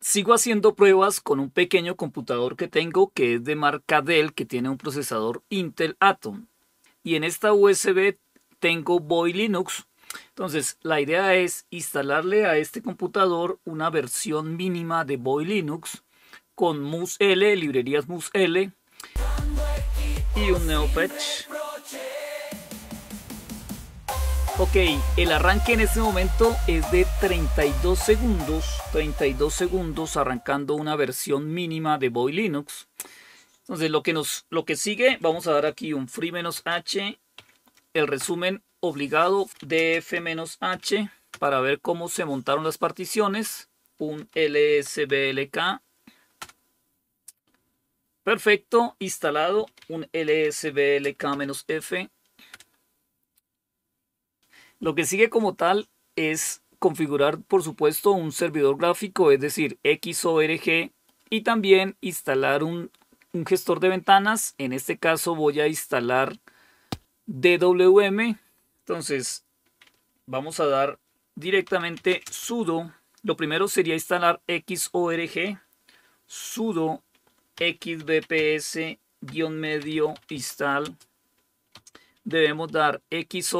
sigo haciendo pruebas con un pequeño computador que tengo que es de marca Dell que tiene un procesador Intel Atom. Y en esta USB tengo Boy Linux. Entonces la idea es instalarle a este computador una versión mínima de Boy Linux con L, librerías MusL y un Neopatch. Ok, el arranque en este momento es de 32 segundos, 32 segundos arrancando una versión mínima de Boy Linux. Entonces lo que, nos, lo que sigue, vamos a dar aquí un free-h, el resumen obligado df-h para ver cómo se montaron las particiones, un lsblk, perfecto, instalado un lsblk-f, lo que sigue como tal es configurar, por supuesto, un servidor gráfico, es decir, XORG, y también instalar un, gestor de ventanas. En este caso voy a instalar DWM. Entonces, vamos a dar directamente sudo. Lo primero sería instalar XORG, sudo xbps-medio install debemos dar X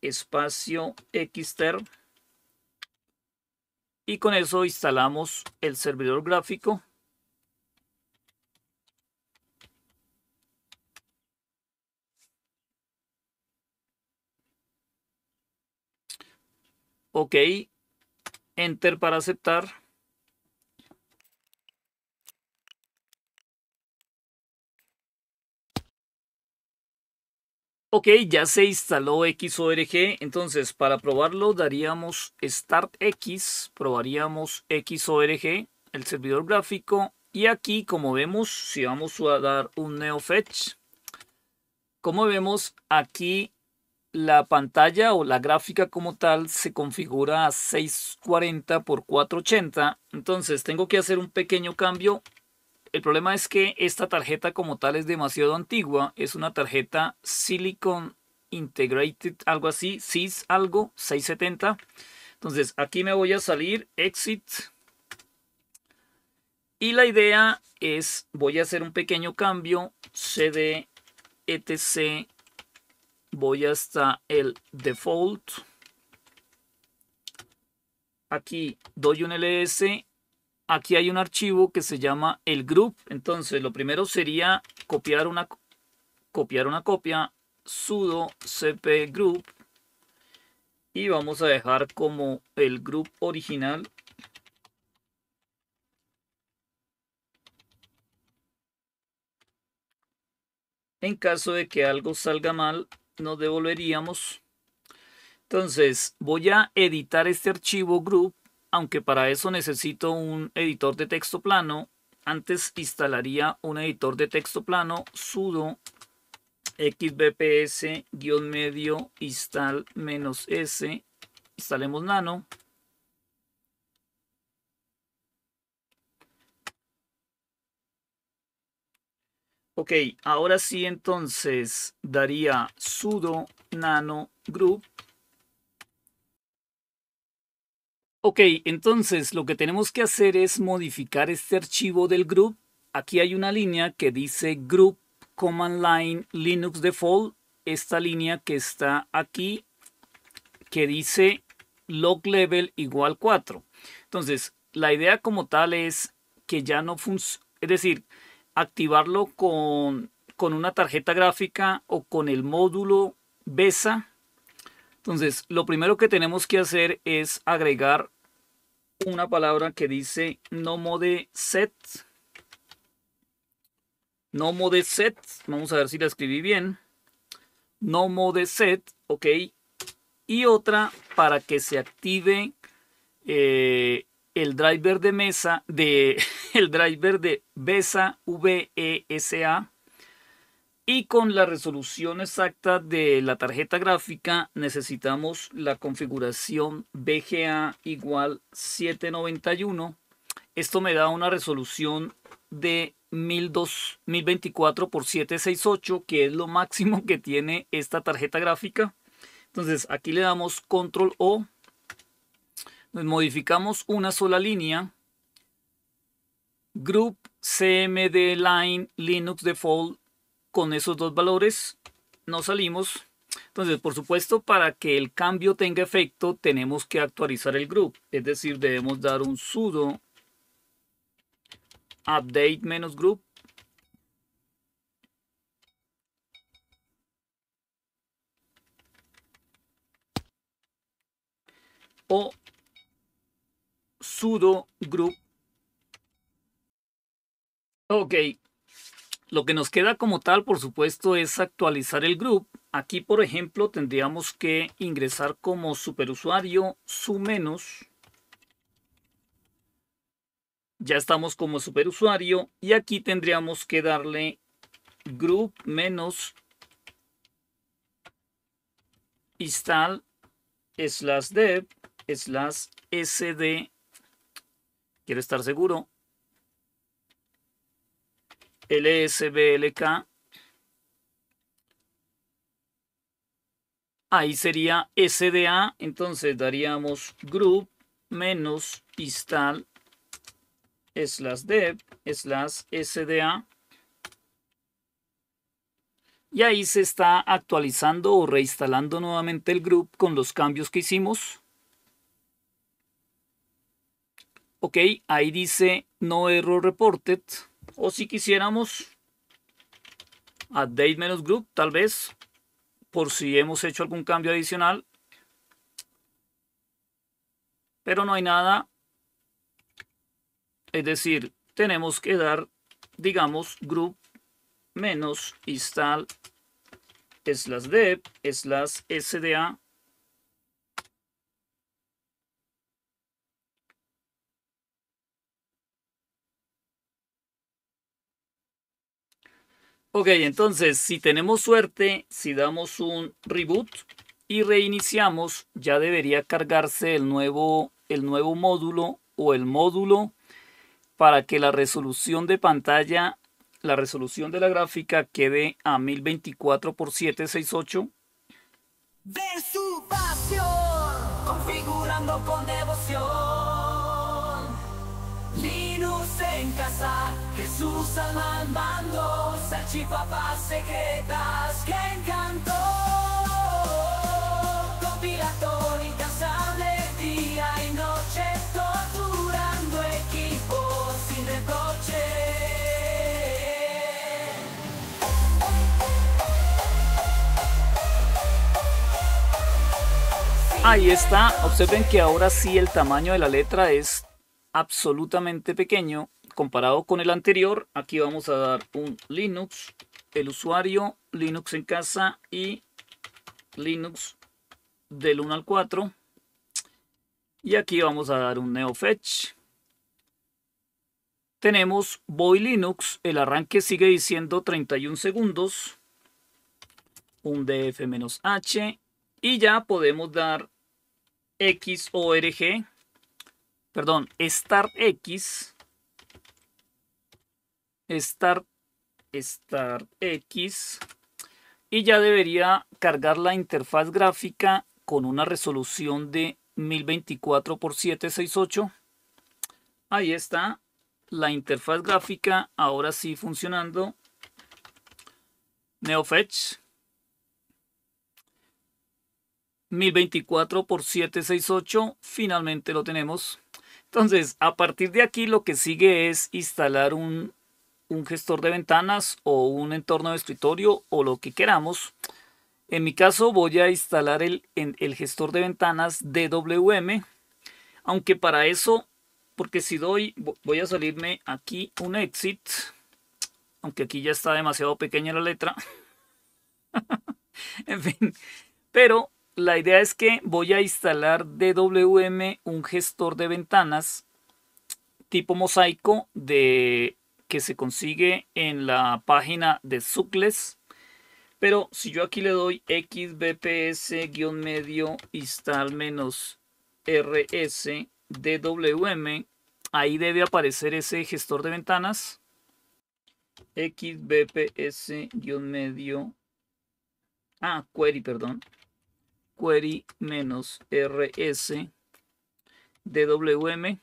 espacio Xter. Y con eso instalamos el servidor gráfico. Ok. Enter para aceptar. Ok, ya se instaló XORG, entonces para probarlo daríamos start x, probaríamos XORG, el servidor gráfico, y aquí como vemos, si vamos a dar un NeoFetch, como vemos aquí la pantalla o la gráfica como tal se configura a 640 x 480, entonces tengo que hacer un pequeño cambio el problema es que esta tarjeta como tal es demasiado antigua. Es una tarjeta Silicon Integrated, algo así, SIS algo, 670. Entonces aquí me voy a salir, exit. Y la idea es, voy a hacer un pequeño cambio, CD, etc. Voy hasta el default. Aquí doy un ls aquí hay un archivo que se llama el group. Entonces, lo primero sería copiar una, copia sudo cp group y vamos a dejar como el group original en caso de que algo salga mal nos devolveríamos entonces voy a editar este archivo group aunque para eso necesito un editor de texto plano, antes instalaría un editor de texto plano sudo xbps-medio install-s, instalemos nano, Ok, ahora sí entonces daría sudo nano group Ok, entonces lo que tenemos que hacer es modificar este archivo del group. Aquí hay una línea que dice group command line linux default. Esta línea que está aquí que dice log level igual 4. Entonces, la idea como tal es que ya no funciona, es decir, activarlo con, con una tarjeta gráfica o con el módulo BESA. Entonces, lo primero que tenemos que hacer es agregar una palabra que dice no mode set. no mode set. Vamos a ver si la escribí bien. no mode set. Ok. Y otra para que se active eh, el driver de mesa. De el driver de BESA. V-E-S-A. Y con la resolución exacta de la tarjeta gráfica necesitamos la configuración BGA igual 791. Esto me da una resolución de 1024 x 768, que es lo máximo que tiene esta tarjeta gráfica. Entonces aquí le damos control O, nos modificamos una sola línea, group cmd line linux default con esos dos valores no salimos. Entonces, por supuesto, para que el cambio tenga efecto, tenemos que actualizar el group. Es decir, debemos dar un sudo update menos group. O sudo group. Ok, lo que nos queda como tal, por supuesto, es actualizar el group. Aquí, por ejemplo, tendríamos que ingresar como superusuario su menos. Ya estamos como superusuario y aquí tendríamos que darle group menos install slash dev slash sd. Quiero estar seguro. LSBLK. Ahí sería SDA, entonces daríamos group menos install slash dev slash SDA. Y ahí se está actualizando o reinstalando nuevamente el group con los cambios que hicimos. Ok, ahí dice no error reported. O si quisiéramos a date menos group, tal vez, por si hemos hecho algún cambio adicional. Pero no hay nada. Es decir, tenemos que dar, digamos, group menos install slash dev slash sda Ok, entonces si tenemos suerte, si damos un reboot y reiniciamos, ya debería cargarse el nuevo, el nuevo módulo o el módulo para que la resolución de pantalla, la resolución de la gráfica quede a 1024 x 768. De su pasión, configurando con casa, Jesús al mando, salchipapas secretas que encantó. Compilatori incansable día y noche, torturando equipos sin recoche Ahí está, observen que ahora sí el tamaño de la letra es absolutamente pequeño comparado con el anterior, aquí vamos a dar un Linux, el usuario, Linux en casa y Linux del 1 al 4. Y aquí vamos a dar un NeoFetch. Tenemos Boy Linux, el arranque sigue diciendo 31 segundos, un df-h y ya podemos dar xorg, perdón, startx start, X y ya debería cargar la interfaz gráfica con una resolución de 1024 x 768. Ahí está la interfaz gráfica ahora sí funcionando. NeoFetch 1024 x 768 finalmente lo tenemos. Entonces, a partir de aquí lo que sigue es instalar un un gestor de ventanas o un entorno de escritorio o lo que queramos. En mi caso voy a instalar el, el gestor de ventanas DWM, aunque para eso, porque si doy, voy a salirme aquí un exit, aunque aquí ya está demasiado pequeña la letra. en fin, pero la idea es que voy a instalar DWM, un gestor de ventanas tipo mosaico de que se consigue en la página de Sucles. Pero si yo aquí le doy xbps-medio install-rs dwm, ahí debe aparecer ese gestor de ventanas. xbps-medio. Ah, query, perdón. Query-rs dwm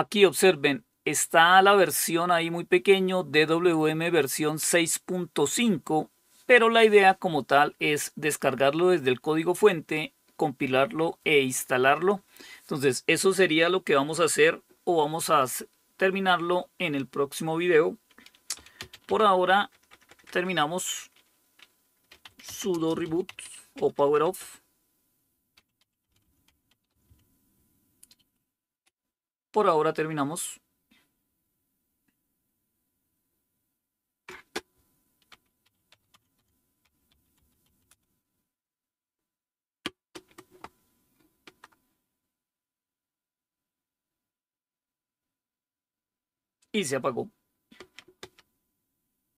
Aquí observen, está la versión ahí muy pequeño, DWM versión 6.5, pero la idea como tal es descargarlo desde el código fuente, compilarlo e instalarlo. Entonces, eso sería lo que vamos a hacer o vamos a terminarlo en el próximo video. Por ahora terminamos sudo reboot o power off. por ahora terminamos. Y se apagó.